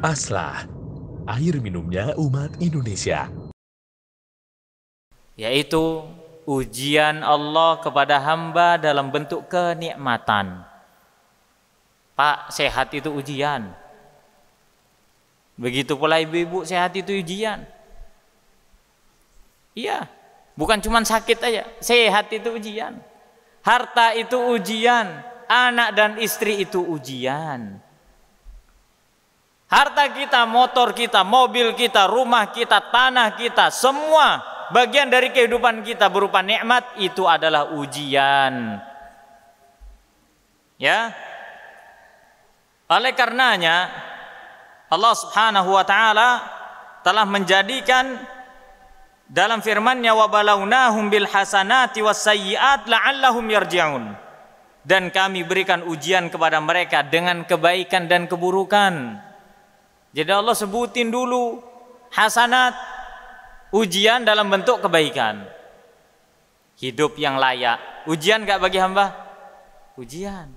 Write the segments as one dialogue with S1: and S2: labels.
S1: Aslah, air minumnya umat Indonesia. Yaitu ujian Allah kepada hamba dalam bentuk kenikmatan. Pak, sehat itu ujian. Begitu pula ibu-ibu sehat itu ujian. Iya, bukan cuma sakit aja, sehat itu ujian. Harta itu ujian, anak dan istri itu ujian Harta kita, motor kita, mobil kita, rumah kita, tanah kita, semua bagian dari kehidupan kita berupa nikmat itu adalah ujian. Ya. Oleh karenanya Allah Subhanahu wa taala telah menjadikan dalam firman-Nya wa balawnahum bil hasanati was sayyiat la'allahum yarji'un. Dan kami berikan ujian kepada mereka dengan kebaikan dan keburukan jadi Allah sebutin dulu hasanat ujian dalam bentuk kebaikan. Hidup yang layak. Ujian gak bagi hamba? Ujian.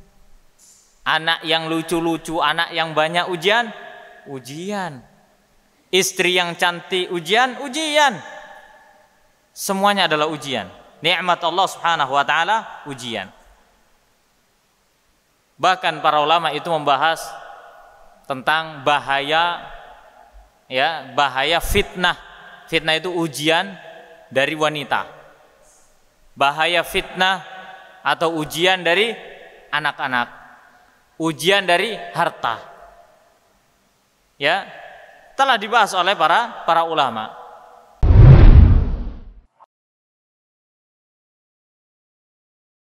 S1: Anak yang lucu-lucu, anak yang banyak ujian? Ujian. Istri yang cantik ujian? Ujian. Semuanya adalah ujian. Nikmat Allah Subhanahu wa taala ujian. Bahkan para ulama itu membahas tentang bahaya ya bahaya fitnah fitnah itu ujian dari wanita bahaya fitnah atau ujian dari anak-anak ujian dari harta ya telah dibahas oleh para para ulama